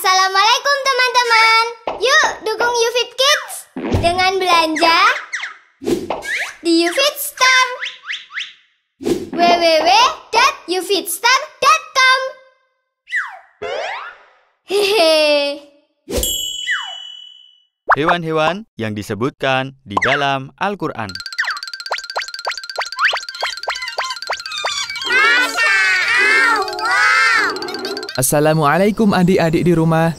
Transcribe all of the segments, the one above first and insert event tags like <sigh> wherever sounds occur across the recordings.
Assalamualaikum teman-teman. Yuk dukung YouFit Kids dengan belanja di YouFit Store. www.youfitstore.com. Hehe. Hewan-hewan yang disebutkan di dalam Al-Qur'an. Assalamualaikum adik-adik di rumah.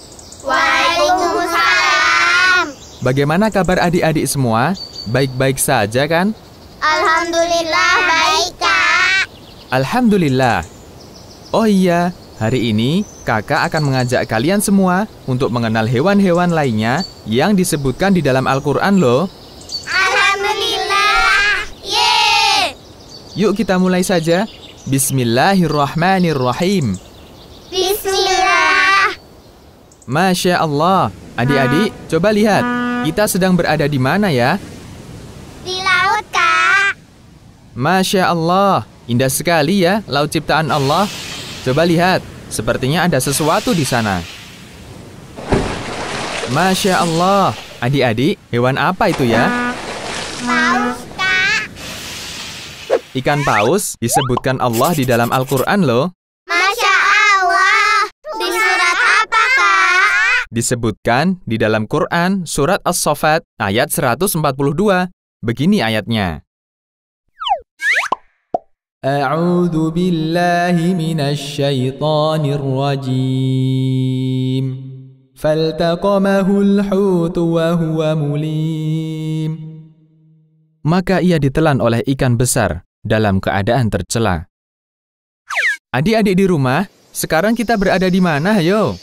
Waalaikumsalam. Bagaimana kabar adik-adik semua? Baik-baik saja kan? Alhamdulillah baik, Kak. Alhamdulillah. Oh iya, Hari ini, kakak akan mengajak kalian semua untuk mengenal hewan-hewan lainnya yang disebutkan di dalam Al-Quran loh. Alhamdulillah! Yuk kita mulai saja. Bismillahirrahmanirrahim. Bismillah. Masya Allah. Adik-adik, ah. coba lihat. Kita sedang berada di mana ya? Di laut, Kak. Masya Allah. Indah sekali ya laut ciptaan Allah. Coba lihat. Sepertinya ada sesuatu di sana. Masya Allah. Adik-adik, hewan apa itu ya? Paus, Kak. Ikan paus disebutkan Allah di dalam Al-Quran loh. Disebutkan di dalam Quran surat As-Sofat ayat 142. Begini ayatnya. A'udhu billahi minasy syaithanir rajim. Faltaqamahul hut wa huwa mulim. Maka ia ditelan oleh ikan besar dalam keadaan tercela. Adik-adik di rumah, sekarang kita berada di mana, yo?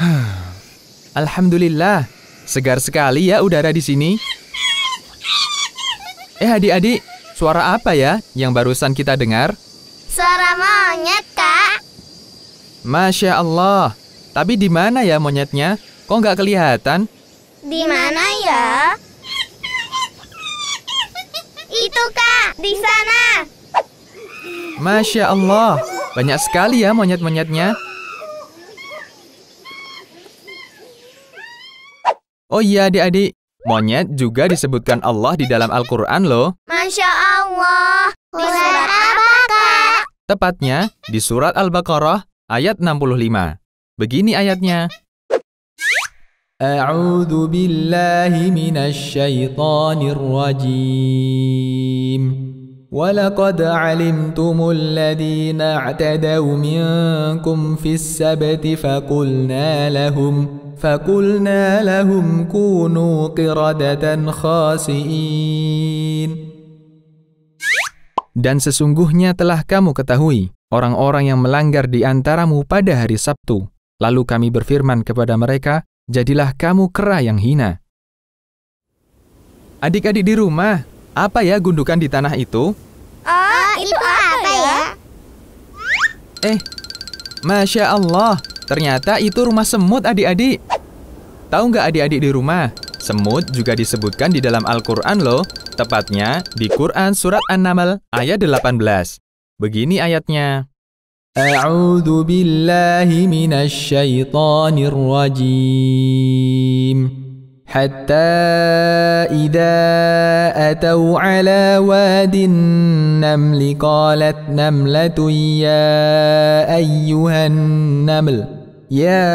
<sighs> Alhamdulillah, segar sekali ya udara di sini. Eh adik-adik, suara apa ya yang barusan kita dengar? Suara monyet, Kak. Masya Allah, tapi di mana ya monyetnya? Kok nggak kelihatan? Di mana ya? Itu kak, di sana. Masya Allah, banyak sekali ya monyet-monyetnya. Oh iya adik-adik, monyet juga disebutkan Allah di dalam Al-Quran loh. Masya Allah, di surat apa kak? Tepatnya di surat Al-Baqarah ayat 65. Begini ayatnya. A'udhu billahi من الشيطان الرجيم ولقد علمتم الذين اعتدوا منكم في السبت فقلنا لهم فقلنا لهم كونوا قردة خاسئين Dan sesungguhnya telah kamu ketahui orang-orang yang melanggar di antaramu pada hari Sabtu. Lalu kami berfirman kepada mereka, jadilah kamu kera yang hina. Adik-adik di rumah, apa ya gundukan di tanah itu? Oh, itu apa ya? Eh, Masya Allah, Ternyata itu rumah semut adik-adik. Tahu nggak adik-adik di rumah? Semut juga disebutkan di dalam Al-Quran loh. Tepatnya di Quran Surat An-Naml ayat 18. Begini ayatnya. A'udhu billahi minasyaitonir rajim. Hatta idha atau ala wadin namli قالت namlatu ya ayyuhan naml." يا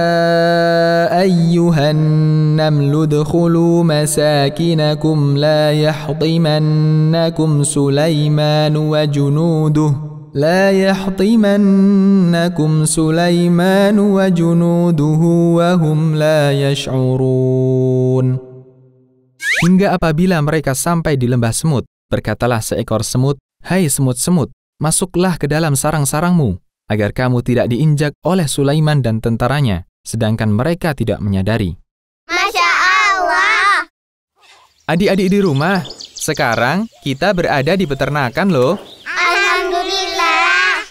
أيها النمل ادخلوا مساكنكم لا يحطمنكم سليمان وجنوده لا يحطمنكم سليمان وجنوده وهم لا يشعرون Hingga apabila mereka sampai di lembah semut, berkatalah seekor semut, Hai semut-semut, masuklah ke dalam sarang-sarangmu, agar kamu tidak diinjak oleh Sulaiman dan tentaranya, sedangkan mereka tidak menyadari. Masya Allah! Adik-adik di rumah, sekarang kita berada di peternakan loh. Alhamdulillah!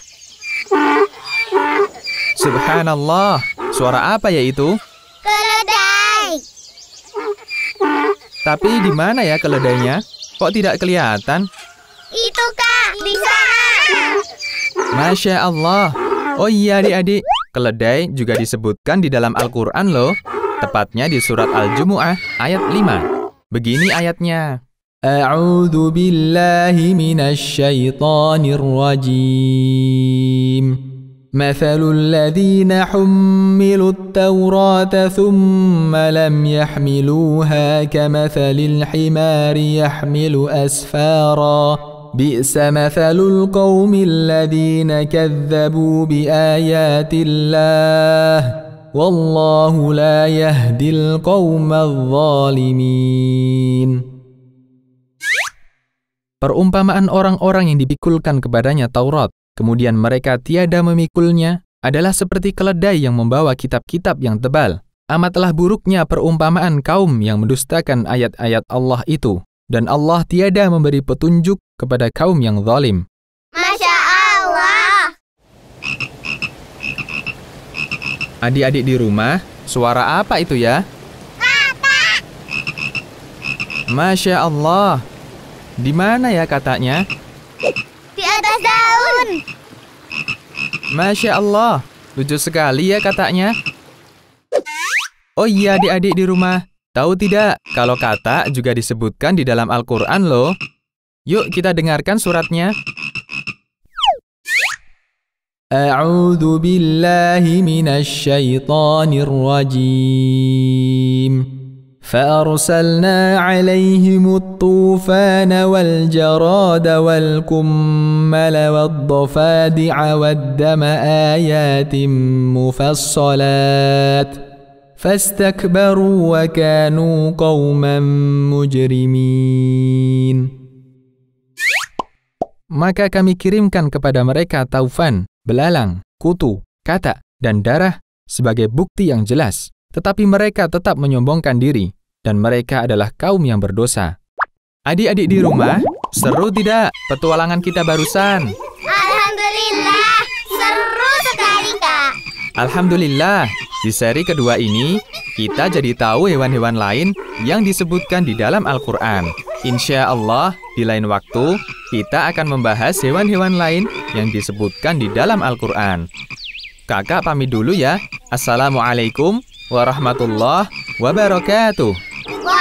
Subhanallah, suara apa ya itu? Keledai! Tapi di mana ya keledainya? Kok tidak kelihatan? Itu kak, di sana! Masya Allah. Oh iya adik-adik, keledai juga disebutkan di dalam Al-Quran loh. Tepatnya di surat Al-Jumu'ah ayat 5. Begini ayatnya. A'udhu billahi minasyaitanir rajim. مثل الذين حملوا التوراة ثم لم يحملوها كمثل الحمار يحمل أسفاراً بئس مثل القوم الذين كذبوا بآيات الله والله لا يهدي القوم الظالمين Perumpamaan orang-orang yang dipikulkan kepadanya Taurat, kemudian mereka tiada memikulnya, adalah seperti keledai yang membawa kitab-kitab yang tebal. Amatlah buruknya perumpamaan kaum yang mendustakan ayat-ayat Allah itu, dan Allah tiada memberi petunjuk kepada kaum yang zalim. Masya Allah. Adik-adik di rumah, suara apa itu ya? Kata. Masya Allah. Di mana ya katanya? Di atas daun. Masya Allah. Lucu sekali ya katanya. Oh iya adik-adik di rumah, tahu tidak kalau kata juga disebutkan di dalam Al-Quran loh. Yuk kita dengarkan suratnya. أعوذ بالله من الشيطان الرجيم فأرسلنا عليهم الطوفان والجراد والكمل والضفادع والدم آيات مفصلات فاستكبروا وكانوا قوما مجرمين maka kami kirimkan kepada mereka taufan, belalang, kutu, katak, dan darah sebagai bukti yang jelas. Tetapi mereka tetap menyombongkan diri, dan mereka adalah kaum yang berdosa. Adik-adik di rumah, seru tidak petualangan kita barusan? Alhamdulillah, seru sekali kak. Alhamdulillah, di seri kedua ini, kita jadi tahu hewan-hewan lain yang disebutkan di dalam Al-Quran. Insya Allah, di lain waktu, kita akan membahas hewan-hewan lain yang disebutkan di dalam Al-Quran. Kakak pamit dulu ya. Assalamualaikum warahmatullahi wabarakatuh.